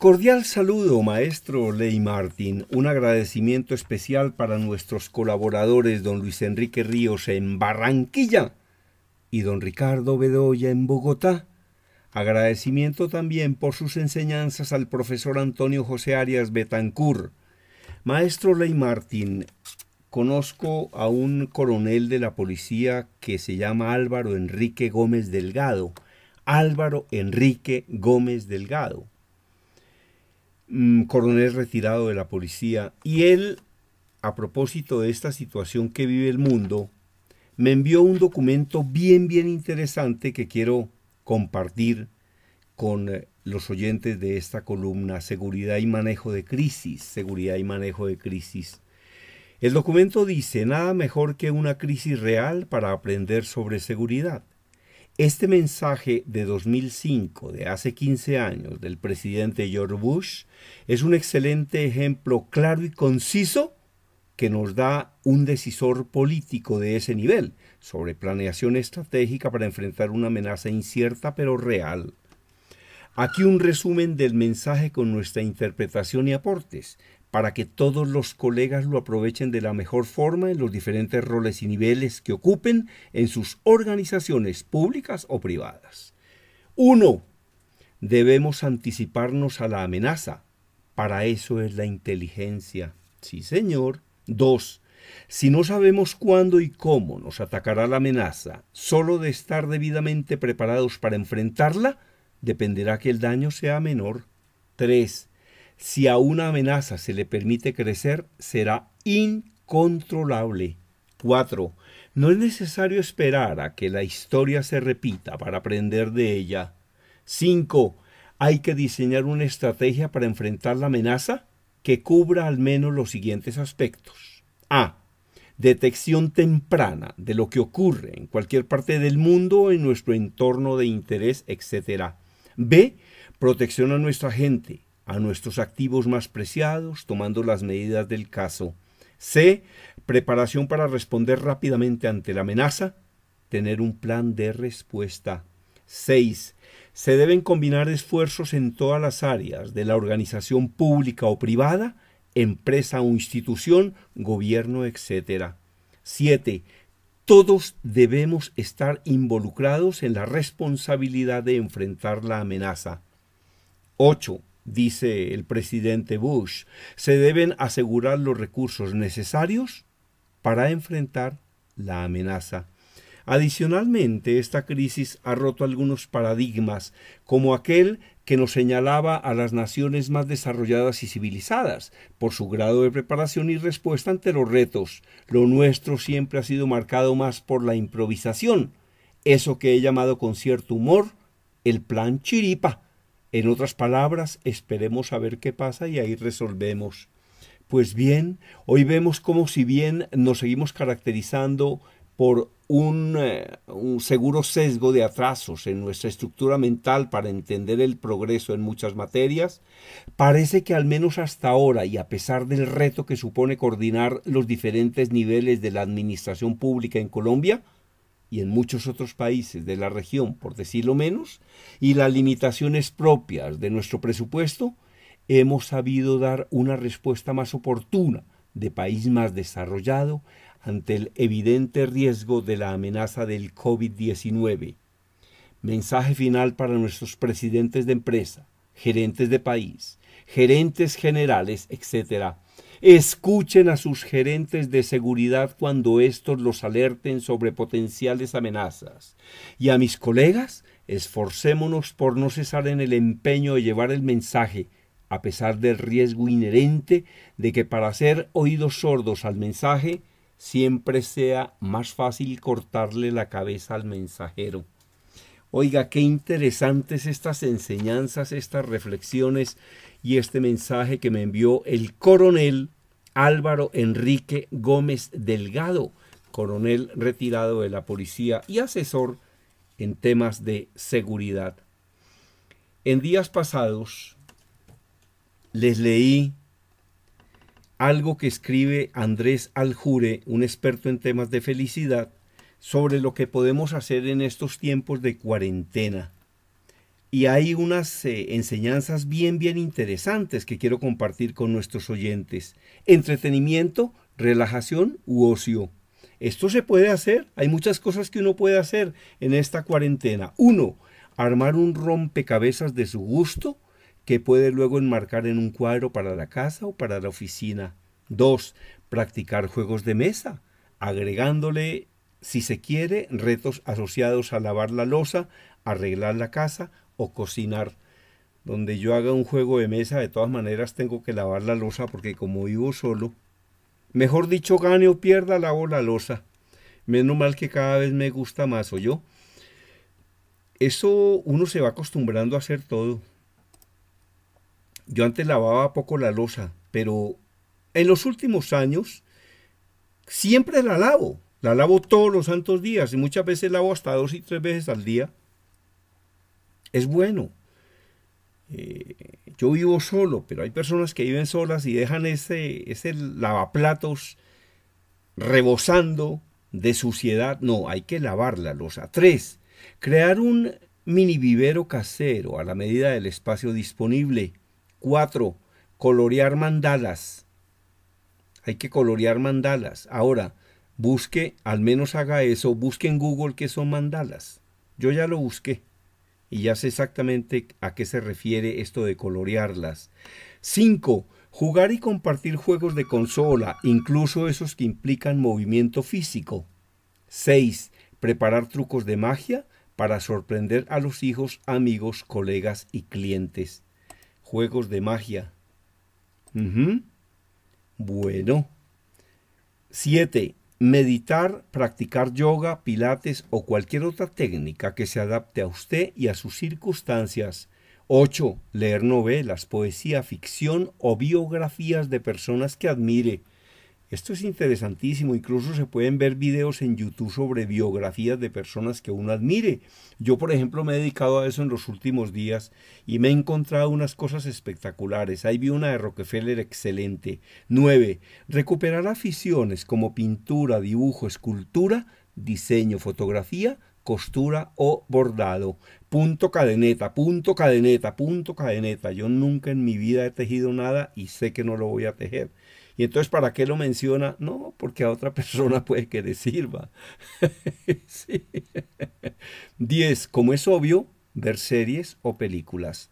Cordial saludo, maestro Ley Martín. Un agradecimiento especial para nuestros colaboradores, don Luis Enrique Ríos en Barranquilla y don Ricardo Bedoya en Bogotá. Agradecimiento también por sus enseñanzas al profesor Antonio José Arias Betancur. Maestro Ley Martín, conozco a un coronel de la policía que se llama Álvaro Enrique Gómez Delgado. Álvaro Enrique Gómez Delgado coronel retirado de la policía, y él, a propósito de esta situación que vive el mundo, me envió un documento bien, bien interesante que quiero compartir con eh, los oyentes de esta columna, Seguridad y Manejo de Crisis, Seguridad y Manejo de Crisis. El documento dice, nada mejor que una crisis real para aprender sobre seguridad. Este mensaje de 2005, de hace 15 años, del presidente George Bush, es un excelente ejemplo claro y conciso que nos da un decisor político de ese nivel sobre planeación estratégica para enfrentar una amenaza incierta pero real. Aquí un resumen del mensaje con nuestra interpretación y aportes para que todos los colegas lo aprovechen de la mejor forma en los diferentes roles y niveles que ocupen en sus organizaciones públicas o privadas. 1. Debemos anticiparnos a la amenaza. Para eso es la inteligencia. Sí, señor. 2. Si no sabemos cuándo y cómo nos atacará la amenaza, solo de estar debidamente preparados para enfrentarla, dependerá que el daño sea menor. 3. Si a una amenaza se le permite crecer, será incontrolable. 4. No es necesario esperar a que la historia se repita para aprender de ella. 5. Hay que diseñar una estrategia para enfrentar la amenaza que cubra al menos los siguientes aspectos. A. Detección temprana de lo que ocurre en cualquier parte del mundo o en nuestro entorno de interés, etc. B. Protección a nuestra gente, a nuestros activos más preciados, tomando las medidas del caso. C. Preparación para responder rápidamente ante la amenaza, tener un plan de respuesta. 6. Se deben combinar esfuerzos en todas las áreas de la organización pública o privada, empresa o institución, gobierno, etc. 7. Todos debemos estar involucrados en la responsabilidad de enfrentar la amenaza. 8 dice el presidente Bush, se deben asegurar los recursos necesarios para enfrentar la amenaza. Adicionalmente, esta crisis ha roto algunos paradigmas, como aquel que nos señalaba a las naciones más desarrolladas y civilizadas por su grado de preparación y respuesta ante los retos. Lo nuestro siempre ha sido marcado más por la improvisación, eso que he llamado con cierto humor el plan chiripa en otras palabras, esperemos a ver qué pasa y ahí resolvemos. Pues bien, hoy vemos como si bien nos seguimos caracterizando por un, eh, un, seguro sesgo de atrasos en nuestra estructura mental para entender el progreso en muchas materias, parece que al menos hasta ahora y a pesar del reto que supone coordinar los diferentes niveles de la administración pública en Colombia, y en muchos otros países de la región, por decirlo menos, y las limitaciones propias de nuestro presupuesto, hemos sabido dar una respuesta más oportuna de país más desarrollado ante el evidente riesgo de la amenaza del COVID-19. Mensaje final para nuestros presidentes de empresa, gerentes de país, gerentes generales, etcétera. Escuchen a sus gerentes de seguridad cuando éstos los alerten sobre potenciales amenazas. Y a mis colegas, esforcémonos por no cesar en el empeño de llevar el mensaje, a pesar del riesgo inherente de que para ser oídos sordos al mensaje, siempre sea más fácil cortarle la cabeza al mensajero. Oiga, qué interesantes estas enseñanzas, estas reflexiones y este mensaje que me envió el coronel Álvaro Enrique Gómez Delgado, coronel retirado de la policía y asesor en temas de seguridad. En días pasados les leí algo que escribe Andrés Aljure, un experto en temas de felicidad, sobre lo que podemos hacer en estos tiempos de cuarentena y hay unas eh, enseñanzas bien, bien interesantes que quiero compartir con nuestros oyentes. Entretenimiento, relajación u ocio. Esto se puede hacer, hay muchas cosas que uno puede hacer en esta cuarentena. Uno, armar un rompecabezas de su gusto que puede luego enmarcar en un cuadro para la casa o para la oficina. Dos, practicar juegos de mesa, agregándole, si se quiere, retos asociados a lavar la losa, arreglar la casa o cocinar, donde yo haga un juego de mesa, de todas maneras tengo que lavar la losa porque como vivo solo, mejor dicho, gane o pierda, lavo la losa. Menos mal que cada vez me gusta más, o yo. Eso uno se va acostumbrando a hacer todo. Yo antes lavaba poco la losa, pero en los últimos años siempre la lavo. La lavo todos los santos días y muchas veces lavo hasta dos y tres veces al día es bueno. Eh, yo vivo solo, pero hay personas que viven solas y dejan ese, ese lavaplatos rebosando de suciedad. No, hay que lavarla. los a Tres, crear un mini vivero casero a la medida del espacio disponible. Cuatro, colorear mandalas. Hay que colorear mandalas. Ahora, busque, al menos haga eso, busque en Google qué son mandalas. Yo ya lo busqué y ya sé exactamente a qué se refiere esto de colorearlas. 5. Jugar y compartir juegos de consola, incluso esos que implican movimiento físico. 6. Preparar trucos de magia para sorprender a los hijos, amigos, colegas y clientes. Juegos de magia. Bueno. 7. Meditar, practicar yoga, pilates o cualquier otra técnica que se adapte a usted y a sus circunstancias. 8. Leer novelas, poesía, ficción o biografías de personas que admire. Esto es interesantísimo, incluso se pueden ver videos en YouTube sobre biografías de personas que uno admire. Yo, por ejemplo, me he dedicado a eso en los últimos días y me he encontrado unas cosas espectaculares. Ahí vi una de Rockefeller excelente. 9. Recuperar aficiones como pintura, dibujo, escultura, diseño, fotografía, costura o bordado. Punto cadeneta, punto cadeneta, punto cadeneta. Yo nunca en mi vida he tejido nada y sé que no lo voy a tejer. Y entonces, ¿para qué lo menciona? No, porque a otra persona puede que le sirva. 10. Como es obvio, ver series o películas.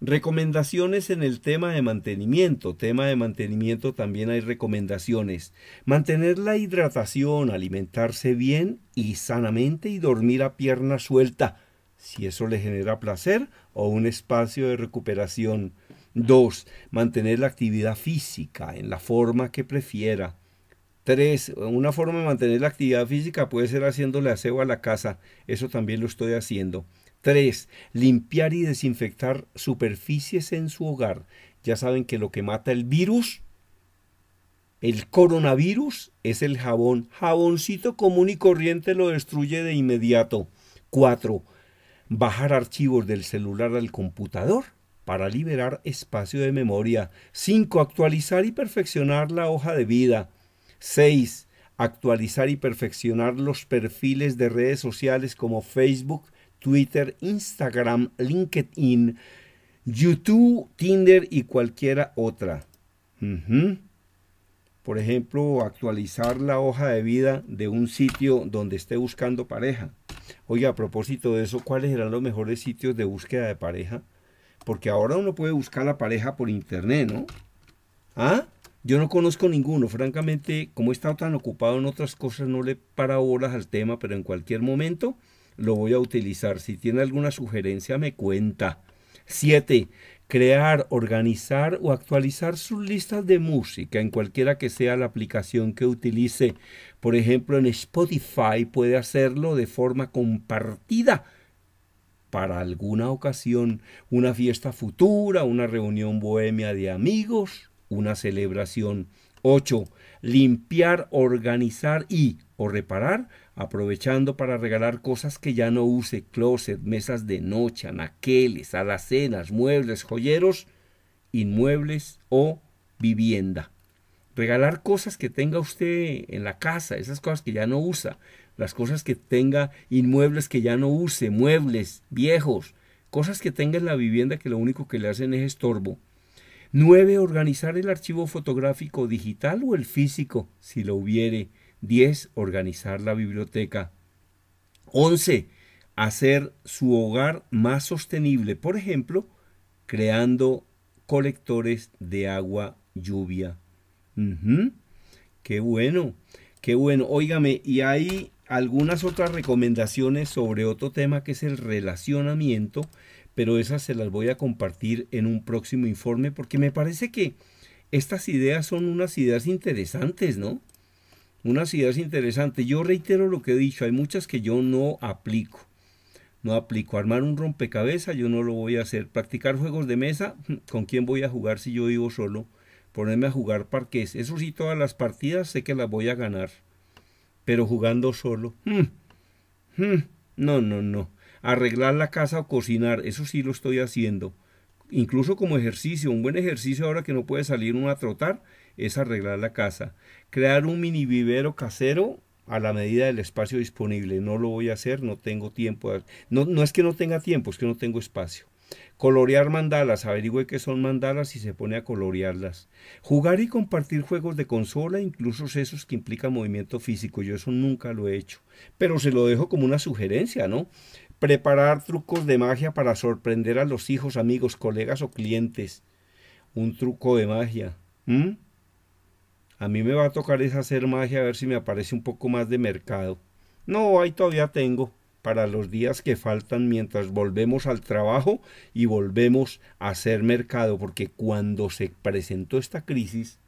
Recomendaciones en el tema de mantenimiento. Tema de mantenimiento también hay recomendaciones. Mantener la hidratación, alimentarse bien y sanamente y dormir a pierna suelta, si eso le genera placer o un espacio de recuperación. 2. Mantener la actividad física en la forma que prefiera. 3. Una forma de mantener la actividad física puede ser haciéndole aseo a la casa. Eso también lo estoy haciendo. 3. Limpiar y desinfectar superficies en su hogar. Ya saben que lo que mata el virus, el coronavirus, es el jabón. Jaboncito común y corriente lo destruye de inmediato. 4. Bajar archivos del celular al computador para liberar espacio de memoria. 5. Actualizar y perfeccionar la hoja de vida. 6. Actualizar y perfeccionar los perfiles de redes sociales como Facebook, Twitter, Instagram, LinkedIn, YouTube, Tinder y cualquiera otra. Por ejemplo, actualizar la hoja de vida de un sitio donde esté buscando pareja. Oye, a propósito de eso, ¿cuáles eran los mejores sitios de búsqueda de pareja? Porque ahora uno puede buscar la pareja por internet, ¿no? ¿Ah? Yo no conozco ninguno, francamente, como he estado tan ocupado en otras cosas, no le paro horas al tema, pero en cualquier momento lo voy a utilizar. Si tiene alguna sugerencia, me cuenta. 7. Crear, organizar o actualizar sus listas de música en cualquiera que sea la aplicación que utilice. Por ejemplo, en Spotify puede hacerlo de forma compartida para alguna ocasión, una fiesta futura, una reunión bohemia de amigos, una celebración. 8. Limpiar, organizar y o reparar, aprovechando para regalar cosas que ya no use, closet, mesas de noche, anaqueles, alacenas, muebles, joyeros, inmuebles o vivienda. Regalar cosas que tenga usted en la casa, esas cosas que ya no usa, las cosas que tenga, inmuebles que ya no use, muebles viejos, cosas que tenga en la vivienda que lo único que le hacen es estorbo. 9. Organizar el archivo fotográfico digital o el físico, si lo hubiere. 10. Organizar la biblioteca. 11. Hacer su hogar más sostenible, por ejemplo, creando colectores de agua lluvia. Qué bueno, qué bueno. Óigame, y ahí algunas otras recomendaciones sobre otro tema que es el relacionamiento, pero esas se las voy a compartir en un próximo informe porque me parece que estas ideas son unas ideas interesantes, ¿no? Unas ideas interesantes. Yo reitero lo que he dicho, hay muchas que yo no aplico. No aplico. Armar un rompecabezas, yo no lo voy a hacer. Practicar juegos de mesa, ¿con quién voy a jugar si yo vivo solo? Ponerme a jugar parques. Eso sí, todas las partidas sé que las voy a ganar pero jugando solo. Mm. Mm. no, no, no. Arreglar la casa o cocinar, eso sí lo estoy haciendo. Incluso como ejercicio, un buen ejercicio ahora que no puede salir uno a trotar es arreglar la casa. Crear un mini vivero casero a la medida del espacio disponible. No lo voy a hacer, no tengo tiempo. No, no es que no tenga tiempo, es que no tengo espacio. Colorear mandalas, averigüe qué son mandalas y se pone a colorearlas. Jugar y compartir juegos de consola, incluso esos que implican movimiento físico. Yo eso nunca lo he hecho, pero se lo dejo como una sugerencia, ¿no? Preparar trucos de magia para sorprender a los hijos, amigos, colegas o clientes. Un truco de magia. A mí me va a tocar es hacer magia a ver si me aparece un poco más de mercado. No, ahí todavía tengo para los días que faltan mientras volvemos al trabajo y volvemos a hacer mercado, porque cuando se presentó esta crisis,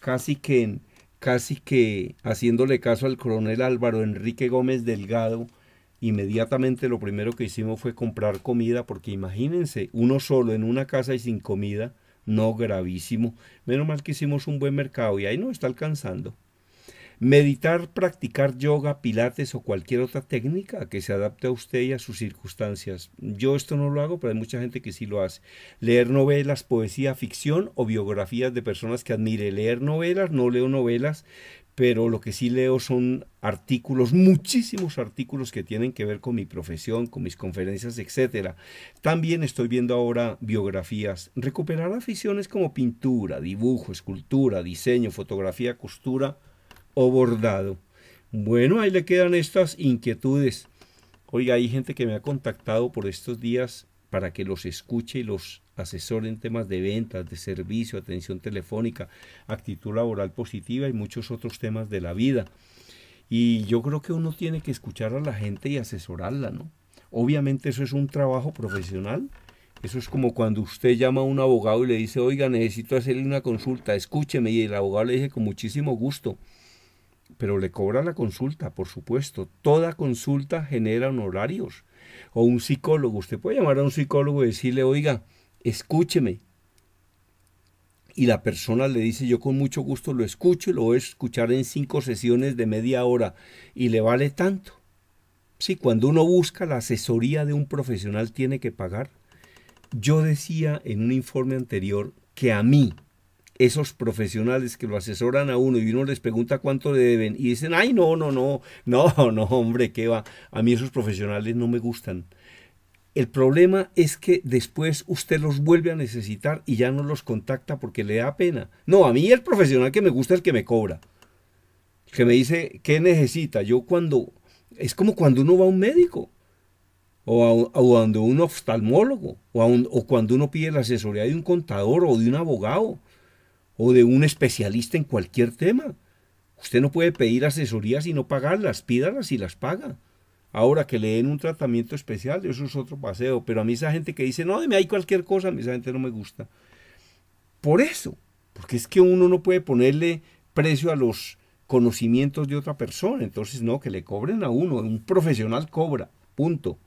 casi que, casi que haciéndole caso al coronel Álvaro Enrique Gómez Delgado, inmediatamente lo primero que hicimos fue comprar comida, porque imagínense, uno solo en una casa y sin comida, no gravísimo. Menos mal que hicimos un buen mercado y ahí nos está alcanzando. Meditar, practicar yoga, pilates o cualquier otra técnica que se adapte a usted y a sus circunstancias. Yo esto no lo hago, pero hay mucha gente que sí lo hace. Leer novelas, poesía, ficción o biografías de personas que admire. Leer novelas, no leo novelas, pero lo que sí leo son artículos, muchísimos artículos que tienen que ver con mi profesión, con mis conferencias, etc. También estoy viendo ahora biografías. Recuperar aficiones como pintura, dibujo, escultura, diseño, fotografía, costura o bordado. Bueno, ahí le quedan estas inquietudes. Oiga, hay gente que me ha contactado por estos días para que los escuche y los asesore en temas de ventas, de servicio, atención telefónica, actitud laboral positiva y muchos otros temas de la vida. Y yo creo que uno tiene que escuchar a la gente y asesorarla, ¿no? Obviamente eso es un trabajo profesional. Eso es como cuando usted llama a un abogado y le dice, oiga, necesito hacerle una consulta, escúcheme. Y el abogado le dice, con muchísimo gusto pero le cobra la consulta, por supuesto. Toda consulta genera honorarios. O un psicólogo, usted puede llamar a un psicólogo y decirle, oiga, escúcheme. Y la persona le dice, yo con mucho gusto lo escucho y lo voy a escuchar en cinco sesiones de media hora. Y le vale tanto. Sí, cuando uno busca la asesoría de un profesional tiene que pagar. Yo decía en un informe anterior que a mí, esos profesionales que lo asesoran a uno y uno les pregunta cuánto le deben y dicen, ay, no, no, no, no, no, hombre, qué va, a mí esos profesionales no me gustan. El problema es que después usted los vuelve a necesitar y ya no los contacta porque le da pena. No, a mí el profesional que me gusta es el que me cobra, que me dice qué necesita. Yo cuando, es como cuando uno va a un médico o a, un oftalmólogo o, o cuando uno pide la asesoría de un contador o de un abogado o de un especialista en cualquier tema. Usted no puede pedir asesorías y no pagarlas, pídalas y las paga. Ahora que le den un tratamiento especial, eso es otro paseo. Pero a mí esa gente que dice, no, deme hay cualquier cosa, a mí esa gente no me gusta. Por eso, porque es que uno no puede ponerle precio a los conocimientos de otra persona. Entonces, no, que le cobren a uno. Un profesional cobra, punto.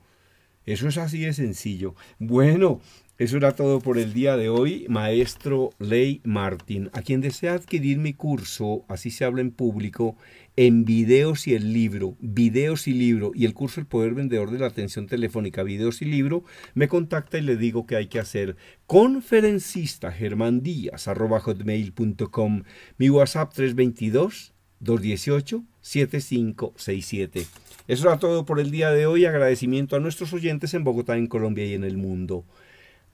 Eso es así de sencillo. Bueno, eso era todo por el día de hoy, maestro Ley Martin. A quien desea adquirir mi curso, así se habla en público, en videos y el libro, videos y libro, y el curso El Poder Vendedor de la Atención Telefónica, videos y libro, me contacta y le digo que hay que hacer conferencista germán díaz arroba hotmail.com, mi WhatsApp 322 218 7567. Eso era todo por el día de hoy. Agradecimiento a nuestros oyentes en Bogotá, en Colombia y en el mundo.